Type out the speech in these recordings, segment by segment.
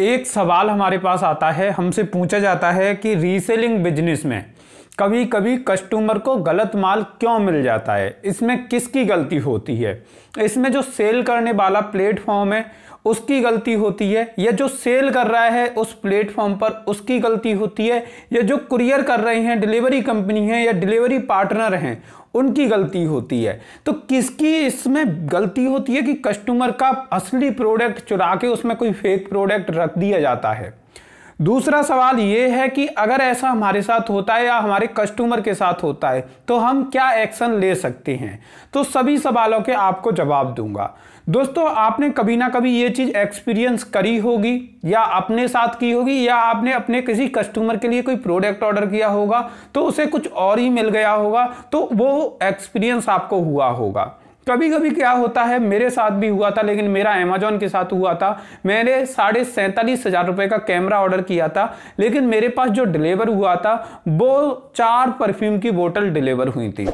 एक सवाल हमारे पास आता है हमसे पूछा जाता है कि रीसेलिंग बिजनेस में कभी कभी कस्टमर को गलत माल क्यों मिल जाता है इसमें किसकी गलती होती है इसमें जो सेल करने वाला प्लेटफॉर्म है उसकी गलती होती है या जो सेल कर रहा है उस प्लेटफॉर्म पर उसकी गलती होती है या जो कुरियर कर रहे हैं डिलीवरी कंपनी है या डिलीवरी पार्टनर हैं उनकी गलती होती है तो किसकी इसमें गलती होती है कि कस्टमर का असली प्रोडक्ट चुरा के उसमें कोई फेक प्रोडक्ट रख दिया जाता है दूसरा सवाल ये है कि अगर ऐसा हमारे साथ होता है या हमारे कस्टमर के साथ होता है तो हम क्या एक्शन ले सकते हैं तो सभी सवालों के आपको जवाब दूंगा दोस्तों आपने कभी ना कभी ये चीज़ एक्सपीरियंस करी होगी या अपने साथ की होगी या आपने अपने किसी कस्टमर के लिए कोई प्रोडक्ट ऑर्डर किया होगा तो उसे कुछ और ही मिल गया होगा तो वो एक्सपीरियंस आपको हुआ होगा कभी कभी क्या होता है मेरे साथ भी हुआ था लेकिन मेरा अमेजोन के साथ हुआ था मैंने साढ़े सैंतालीस हज़ार रुपये का कैमरा ऑर्डर किया था लेकिन मेरे पास जो डिलीवर हुआ था वो चार परफ्यूम की बोतल डिलीवर हुई थी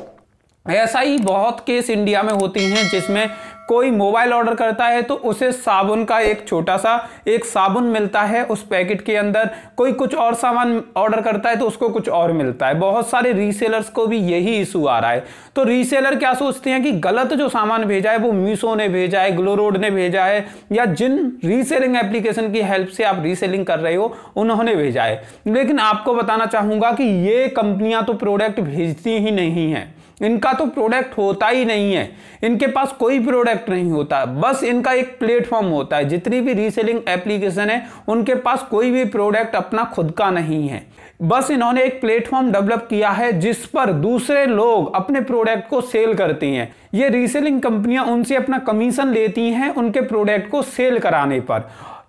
ऐसा ही बहुत केस इंडिया में होती हैं जिसमें कोई मोबाइल ऑर्डर करता है तो उसे साबुन का एक छोटा सा एक साबुन मिलता है उस पैकेट के अंदर कोई कुछ और सामान ऑर्डर करता है तो उसको कुछ और मिलता है बहुत सारे रीसेलर्स को भी यही इशू आ रहा है तो रीसेलर क्या सोचते हैं कि गलत जो सामान भेजा है वो मीशो ने भेजा है ग्लोरोड ने भेजा है या जिन रीसेलिंग एप्लीकेशन की हेल्प से आप रीसेलिंग कर रहे हो उन्होंने भेजा है लेकिन आपको बताना चाहूँगा कि ये कंपनियाँ तो प्रोडक्ट भेजती ही नहीं है इनका तो प्रोडक्ट होता ही नहीं है इनके पास कोई प्रोडक्ट प्रोडक्ट नहीं होता बस इनका एक प्लेटफॉर्म होता है जितनी भी रीसेलिंग एप्लीकेशन है उनके पास कोई भी प्रोडक्ट अपना खुद का नहीं है बस इन्होंने एक प्लेटफॉर्म डेवलप किया है जिस पर दूसरे लोग अपने प्रोडक्ट को सेल करते हैं ये रीसेलिंग कंपनियां उनसे अपना कमीशन लेती हैं उनके प्रोडक्ट को सेल कराने पर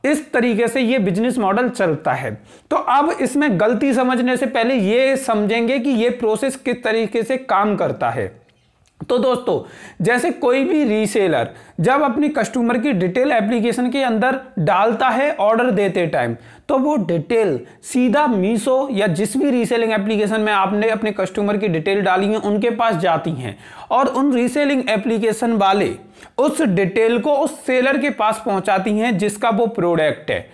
इस तरीके से ये बिजनेस मॉडल चलता है तो अब इसमें गलती समझने से पहले ये समझेंगे कि ये प्रोसेस किस तरीके से काम करता है तो दोस्तों जैसे कोई भी रीसेलर जब अपनी कस्टमर की डिटेल एप्लीकेशन के अंदर डालता है ऑर्डर देते टाइम तो वो डिटेल सीधा मीशो या जिस भी रीसेलिंग एप्लीकेशन में आपने अपने कस्टमर की डिटेल डाली है उनके पास जाती हैं और उन रीसेलिंग एप्लीकेशन वाले उस डिटेल को उस सेलर के पास पहुंचाती हैं जिसका वो प्रोडक्ट है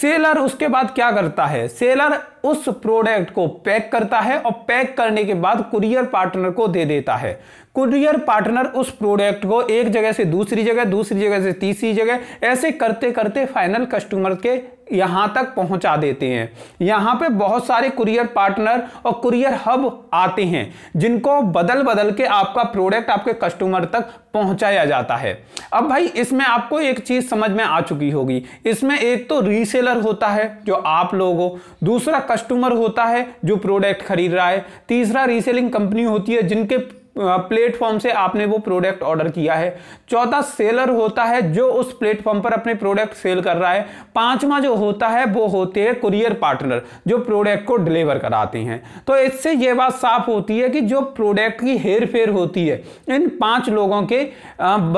सेलर उसके बाद क्या करता है सेलर उस प्रोडक्ट को पैक करता है और पैक करने के बाद कुरियर पार्टनर को दे देता है कुरियर पार्टनर उस प्रोडक्ट को एक जगह से दूसरी जगह दूसरी जगह से तीसरी जगह ऐसे करते करते फाइनल कस्टमर के यहाँ तक पहुँचा देते हैं यहाँ पे बहुत सारे कुरियर पार्टनर और कुरियर हब आते हैं जिनको बदल बदल के आपका प्रोडक्ट आपके कस्टमर तक पहुँचाया जाता है अब भाई इसमें आपको एक चीज़ समझ में आ चुकी होगी इसमें एक तो रीसेलर होता है जो आप लोग दूसरा कस्टमर होता है जो प्रोडक्ट खरीद रहा है तीसरा रीसेलिंग कंपनी होती है जिनके प्लेटफॉर्म से आपने वो प्रोडक्ट ऑर्डर किया है चौथा सेलर होता है जो उस प्लेटफॉर्म पर अपने प्रोडक्ट सेल कर रहा है पांचवा जो होता है वो होते हैं कुरियर पार्टनर जो प्रोडक्ट को डिलीवर कराते हैं तो इससे ये बात साफ होती है कि जो प्रोडक्ट की हेर फेर होती है इन पांच लोगों के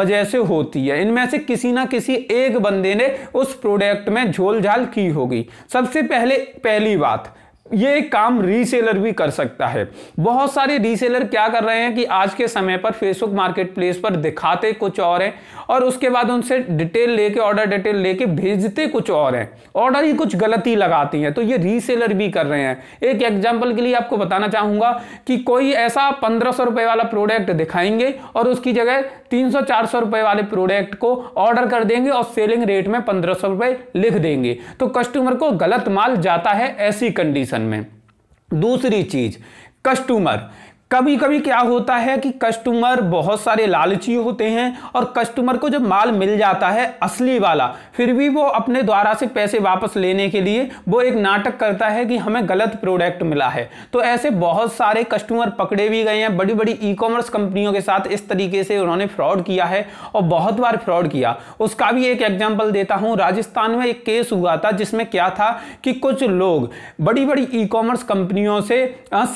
वजह से होती है इनमें से किसी ना किसी एक बंदे ने उस प्रोडक्ट में झोलझाल की होगी सबसे पहले पहली बात ये काम रीसेलर भी कर सकता है बहुत सारे रीसेलर क्या कर रहे हैं कि आज के समय पर फेसबुक मार्केट प्लेस पर दिखाते कुछ और हैं और उसके बाद उनसे डिटेल लेके ऑर्डर डिटेल लेके भेजते कुछ और हैं ऑर्डर ही कुछ गलती लगाती हैं तो ये रीसेलर भी कर रहे हैं एक एग्जाम्पल के लिए आपको बताना चाहूँगा कि कोई ऐसा पंद्रह सौ वाला प्रोडक्ट दिखाएंगे और उसकी जगह तीन सौ चार सौ वाले प्रोडक्ट को ऑर्डर कर देंगे और सेलिंग रेट में पंद्रह सौ लिख देंगे तो कस्टमर को गलत माल जाता है ऐसी कंडीशन सेक्शन में दूसरी चीज कस्टमर कभी कभी क्या होता है कि कस्टमर बहुत सारे लालची होते हैं और कस्टमर को जब माल मिल जाता है असली वाला फिर भी वो अपने द्वारा से पैसे वापस लेने के लिए वो एक नाटक करता है कि हमें गलत प्रोडक्ट मिला है तो ऐसे बहुत सारे कस्टमर पकड़े भी गए हैं बड़ी बड़ी ई कॉमर्स कंपनियों के साथ इस तरीके से उन्होंने फ्रॉड किया है और बहुत बार फ्रॉड किया उसका भी एक एग्जाम्पल देता हूँ राजस्थान में एक केस हुआ था जिसमें क्या था कि कुछ लोग बड़ी बड़ी ई कॉमर्स कंपनियों से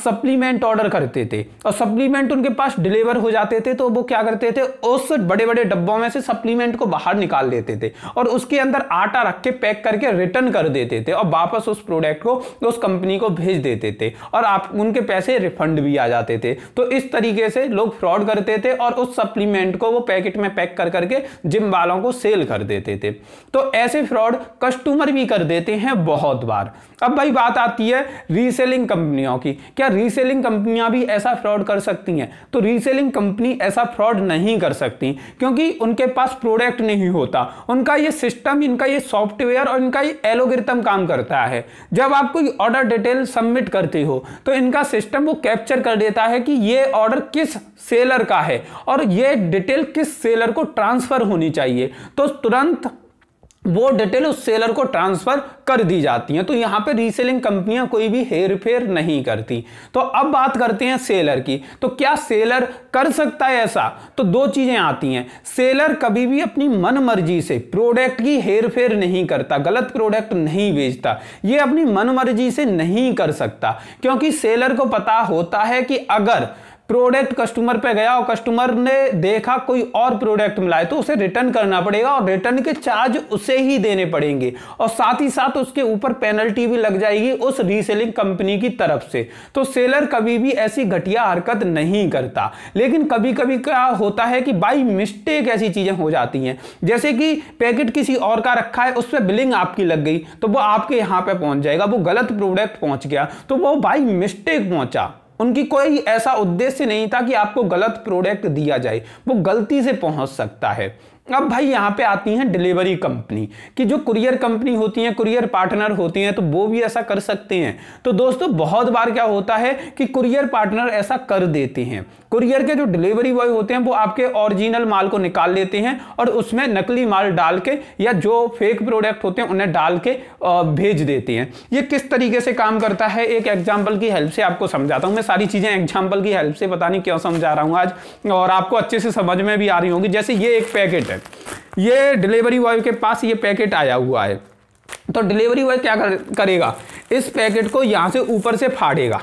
सप्लीमेंट ऑर्डर करते थे थे और सप्लीमेंट उनके पास डिलीवर हो जाते थे तो वो क्या करते थे उस बड़े बड़े डब्बों में से सप्लीमेंट को बाहर निकाल देते थे और उसके अंदर आटा रख के पैक करके रिटर्न कर देते थे और वापस उस प्रोडक्ट को उस कंपनी को भेज देते थे और आप उनके पैसे रिफंड भी आ जाते थे तो इस तरीके से लोग फ्रॉड करते थे और उस सप्लीमेंट को वो पैकेट में पैक कर करके जिम वालों को सेल कर देते थे तो ऐसे फ्रॉड कस्टमर भी कर देते हैं बहुत बार अब भाई बात आती है रीसेलिंग कंपनियों की क्या रीसेलिंग कंपनियां भी ऐसा ऐसा फ्रॉड कर सकती हैं तो रीसेलिंग कंपनी ऐसा फ्रॉड नहीं कर सकती क्योंकि उनके पास प्रोडक्ट नहीं होता उनका ये सिस्टम इनका ये सॉफ्टवेयर और इनका ये एलोग्रिथम काम करता है जब आप कोई ऑर्डर डिटेल सबमिट करते हो तो इनका सिस्टम वो कैप्चर कर देता है कि ये ऑर्डर किस सेलर का है और ये डिटेल किस सेलर को ट्रांसफर होनी चाहिए तो तुरंत वो डिटेल उस सेलर को ट्रांसफर कर दी जाती हैं तो यहाँ पे रीसेलिंग कंपनियां कोई भी हेर फेर नहीं करती तो अब बात करते हैं सेलर की तो क्या सेलर कर सकता है ऐसा तो दो चीज़ें आती हैं सेलर कभी भी अपनी मन मर्जी से प्रोडक्ट की हेर फेर नहीं करता गलत प्रोडक्ट नहीं बेचता ये अपनी मन मर्जी से नहीं कर सकता क्योंकि सेलर को पता होता है कि अगर प्रोडक्ट कस्टमर पे गया और कस्टमर ने देखा कोई और प्रोडक्ट मिला है तो उसे रिटर्न करना पड़ेगा और रिटर्न के चार्ज उसे ही देने पड़ेंगे और साथ ही साथ उसके ऊपर पेनल्टी भी लग जाएगी उस रीसेलिंग कंपनी की तरफ से तो सेलर कभी भी ऐसी घटिया हरकत नहीं करता लेकिन कभी कभी क्या होता है कि बाई मिस्टेक ऐसी चीज़ें हो जाती हैं जैसे कि पैकेट किसी और का रखा है उस पर बिलिंग आपकी लग गई तो वो आपके यहाँ पर पहुँच जाएगा वो गलत प्रोडक्ट पहुँच गया तो वो बाई मिस्टेक पहुँचा उनकी कोई ऐसा उद्देश्य नहीं था कि आपको गलत प्रोडक्ट दिया जाए वो गलती से पहुंच सकता है अब भाई यहाँ पे आती हैं डिलीवरी कंपनी कि जो कुरियर कंपनी होती हैं कुरियर पार्टनर होते हैं तो वो भी ऐसा कर सकते हैं तो दोस्तों बहुत बार क्या होता है कि कुरियर पार्टनर ऐसा कर देते हैं कुरियर के जो डिलीवरी बॉय होते हैं वो आपके ओरिजिनल माल को निकाल लेते हैं और उसमें नकली माल डाल के या जो फेक प्रोडक्ट होते हैं उन्हें डाल के भेज देते हैं ये किस तरीके से काम करता है एक एग्जाम्पल की हेल्प से आपको समझाता हूँ मैं सारी चीज़ें एग्जाम्पल की हेल्प से बता नहीं क्यों समझा रहा हूँ आज और आपको अच्छे से समझ में भी आ रही होंगी जैसे ये एक पैकेट है है ये डिलीवरी बॉय के पास ये पैकेट आया हुआ है तो डिलीवरी बॉय क्या कर, करेगा इस पैकेट को यहाँ से ऊपर से फाड़ेगा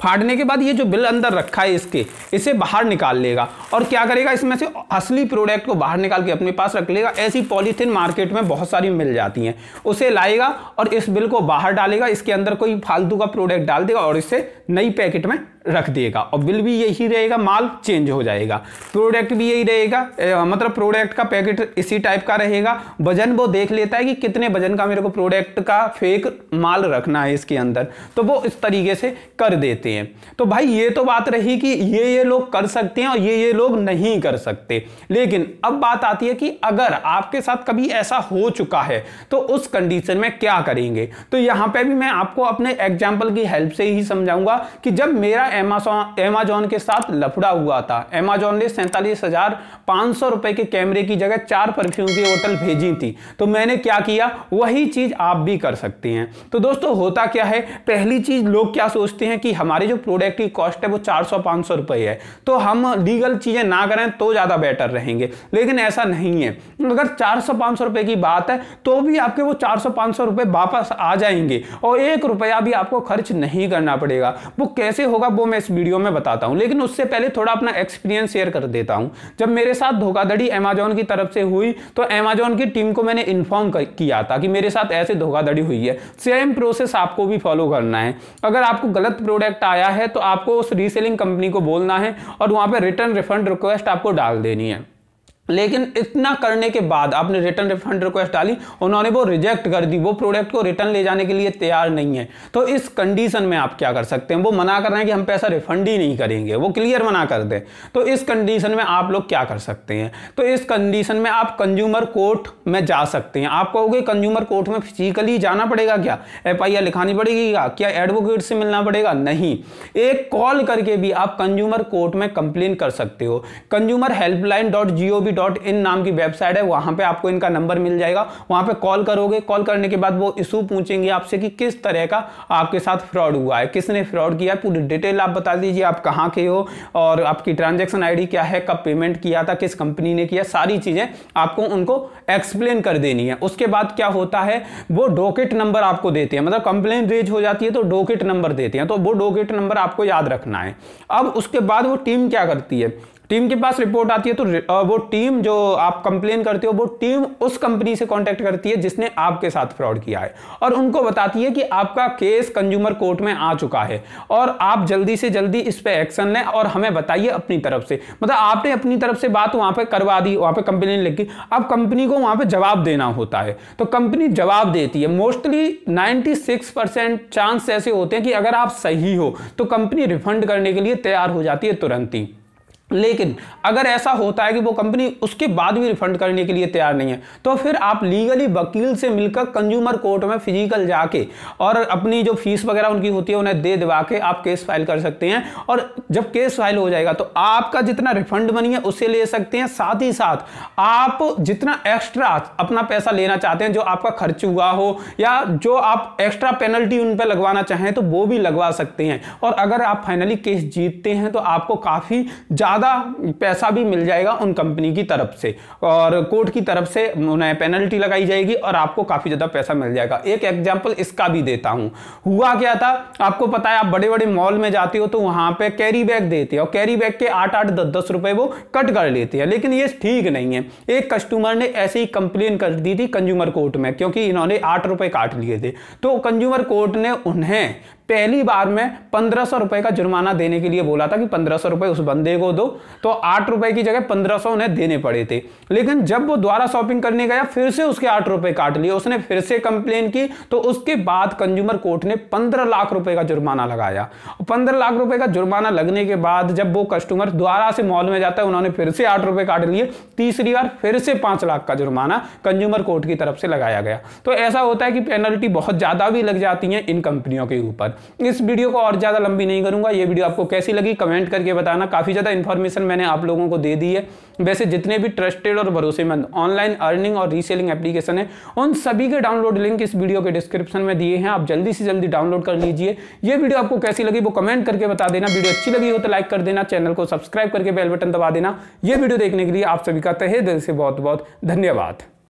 फाड़ने के बाद ये जो बिल अंदर रखा है इसके इसे बाहर निकाल लेगा और क्या करेगा इसमें से असली प्रोडक्ट को बाहर निकाल के अपने पास रख लेगा ऐसी पॉलीथीन मार्केट में बहुत सारी मिल जाती हैं उसे लाएगा और इस बिल को बाहर डालेगा इसके अंदर कोई फालतू का प्रोडक्ट डाल देगा और इसे नई पैकेट में रख देगा और बिल भी यही रहेगा माल चेंज हो जाएगा प्रोडक्ट भी यही रहेगा मतलब प्रोडक्ट का पैकेट इसी टाइप का रहेगा वजन वो देख लेता है कि कितने वजन का मेरे को प्रोडक्ट का फेक माल रखना है इसके अंदर तो वो इस तरीके से कर देते हैं तो भाई ये तो बात रही कि ये ये लोग कर सकते हैं और ये ये लोग नहीं कर सकते लेकिन अब बात आती है कि अगर आपके साथ कभी ऐसा हो चुका है तो उस कंडीशन में क्या करेंगे तो यहां पर भी मैं आपको अपने एग्जाम्पल की हेल्प से ही समझाऊंगा कि जब मेरा एमाजॉन एमाजॉन के साथ लफड़ा हुआ था एमाजॉन ने सैंतालीस हजार पाँच सौ रुपये के कैमरे की जगह चार परफ्यूम की बोतल भेजी थी तो मैंने क्या किया वही चीज़ आप भी कर सकते हैं तो दोस्तों होता क्या है पहली चीज़ लोग क्या सोचते हैं कि हमारे जो प्रोडक्ट की कॉस्ट है वो चार सौ पाँच सौ रुपये है तो हम लीगल चीज़ें ना करें तो ज़्यादा बेटर रहेंगे लेकिन ऐसा नहीं है अगर चार सौ पाँच सौ रुपये की बात है तो भी आपके वो चार सौ पाँच सौ रुपये वापस आ जाएंगे और एक रुपया भी आपको खर्च नहीं करना पड़ेगा वो कैसे होगा वो मैं इस वीडियो में बताता हूं लेकिन उससे पहले थोड़ा अपना एक्सपीरियंस शेयर कर देता हूं जब मेरे साथ धोखाधड़ी अमेजोन की तरफ से हुई तो अमेजोन की टीम को मैंने इन्फॉर्म किया था कि मेरे साथ ऐसे धोखाधड़ी हुई है सेम प्रोसेस आपको भी फॉलो करना है अगर आपको गलत प्रोडक्ट आया है तो आपको उस रीसेलिंग कंपनी को बोलना है और वहां पर रिटर्न रिफंड रिक्वेस्ट आपको डाल देनी है लेकिन इतना करने के बाद आपने रिटर्न रिफंड रिक्वेस्ट डाली उन्होंने वो रिजेक्ट कर दी वो प्रोडक्ट को रिटर्न ले जाने के लिए तैयार नहीं है तो इस कंडीशन में आप क्या कर सकते हैं वो मना कर रहे हैं कि हम पैसा रिफंड ही नहीं करेंगे वो क्लियर मना कर दें तो इस कंडीशन में आप लोग क्या कर सकते हैं तो इस कंडीशन में आप कंज्यूमर कोर्ट में जा सकते हैं आप कहोगे कंज्यूमर कोर्ट में फिजिकली जाना पड़ेगा क्या एफ लिखानी पड़ेगी क्या क्या एडवोकेट से मिलना पड़ेगा नहीं एक कॉल करके भी आप कंज्यूमर कोर्ट में कंप्लेन कर सकते हो consumer helpline dot G dot in नाम की वेबसाइट है वहां पे आपको इनका नंबर मिल जाएगा वहां पे कॉल करोगे कॉल करने के बाद वो इशू पूछेंगे आपसे कि किस तरह का आपके साथ फ्रॉड हुआ है किसने फ्रॉड किया है पूरी डिटेल आप बता दीजिए आप कहाँ के हो और आपकी ट्रांजेक्शन आई क्या है कब पेमेंट किया था किस कंपनी ने किया सारी चीज़ें आपको उनको एक्सप्लेन कर देनी है उसके बाद क्या होता है वो डोकेट नंबर आपको देते हैं मतलब कंप्लेन रेज हो जाती है तो डोकेट नंबर देते हैं तो वो डोकेट नंबर आपको याद रखना है अब उसके बाद वो टीम क्या करती है टीम के पास रिपोर्ट आती है तो वो टीम जो आप कंप्लेन करते हो वो टीम उस कंपनी से कांटेक्ट करती है जिसने आपके साथ फ्रॉड किया है और उनको बताती है कि आपका केस कंज्यूमर कोर्ट में आ चुका है और आप जल्दी से जल्दी इस पर एक्शन लें और हमें बताइए अपनी तरफ से मतलब आपने अपनी तरफ से बात वहाँ पर करवा दी वहाँ पर कंप्लेन लिखी अब कंपनी को वहाँ पर जवाब देना होता है तो कंपनी जवाब देती है मोस्टली नाइन्टी चांस ऐसे होते हैं कि अगर आप सही हो तो कंपनी रिफंड करने के लिए तैयार हो जाती है तुरंत ही लेकिन अगर ऐसा होता है कि वो कंपनी उसके बाद भी रिफंड करने के लिए तैयार नहीं है तो फिर आप लीगली वकील से मिलकर कंज्यूमर कोर्ट में फिजिकल जाके और अपनी जो फीस वगैरह उनकी होती है उन्हें दे दवा के आप केस फाइल कर सकते हैं और जब केस फाइल हो जाएगा तो आपका जितना रिफंड बनी है उसे ले सकते हैं साथ ही साथ आप जितना एक्स्ट्रा अपना पैसा लेना चाहते हैं जो आपका खर्च हुआ हो या जो आप एक्स्ट्रा पेनल्टी उन पर लगवाना चाहें तो वो भी लगवा सकते हैं और अगर आप फाइनली केस जीतते हैं तो आपको काफ़ी ज़्यादा ज़्यादा पैसा भी मिल जाएगा उन कंपनी की तरफ से और कोर्ट की तरफ से उन्हें पेनल्टी लगाई जाएगी और आपको काफ़ी ज़्यादा पैसा मिल जाएगा एक एग्जाम्पल इसका भी देता हूँ हुआ क्या था आपको पता है आप बड़े बड़े मॉल में जाते हो तो वहाँ पर कैरी बैग देते हैं और कैरी बैग के आठ आठ दस दस रुपये वो कट कर लेते हैं लेकिन ये ठीक नहीं है एक कस्टमर ने ऐसे ही कंप्लेन कर दी थी कंज्यूमर कोर्ट में क्योंकि इन्होंने आठ रुपये काट लिए थे तो कंज्यूमर कोर्ट ने उन्हें पहली बार में पंद्रह सौ रुपए का जुर्माना देने के लिए बोला था कि पंद्रह सौ रुपए उस बंदे को दो तो आठ रुपए की जगह पंद्रह सौ उन्हें देने पड़े थे लेकिन जब वो द्वारा शॉपिंग करने गया फिर से उसके आठ रुपए काट लिए उसने फिर से कंप्लेन की तो उसके बाद कंज्यूमर कोर्ट ने पंद्रह लाख रुपए का जुर्माना लगाया पंद्रह लाख रुपए का जुर्माना लगने के बाद जब वो कस्टमर द्वारा से मॉल में जाता है उन्होंने फिर से आठ रुपए काट लिए तीसरी बार फिर से पांच लाख का जुर्माना कंज्यूमर कोर्ट की तरफ से लगाया गया तो ऐसा होता है कि पेनल्टी बहुत ज्यादा भी लग जाती है इन कंपनियों के ऊपर इस वीडियो को और ज़्यादा लंबी नहीं करूंगा ये वीडियो आपको कैसी लगी कमेंट करके बताना काफ़ी ज़्यादा इन्फॉर्मेशन मैंने आप लोगों को दे दी है वैसे जितने भी ट्रस्टेड और भरोसेमंद ऑनलाइन अर्निंग और रीसेलिंग एप्लीकेशन है उन सभी के डाउनलोड लिंक इस वीडियो के डिस्क्रिप्शन में दिए हैं आप जल्दी से जल्दी डाउनलोड कर लीजिए ये वीडियो आपको कैसी लगी वो कमेंट करके बता देना वीडियो अच्छी लगी हो तो लाइक कर देना चैनल को सब्सक्राइब करके बेल बटन दबा देना ये वीडियो देखने के लिए आप सभी का तहे दिल से बहुत बहुत धन्यवाद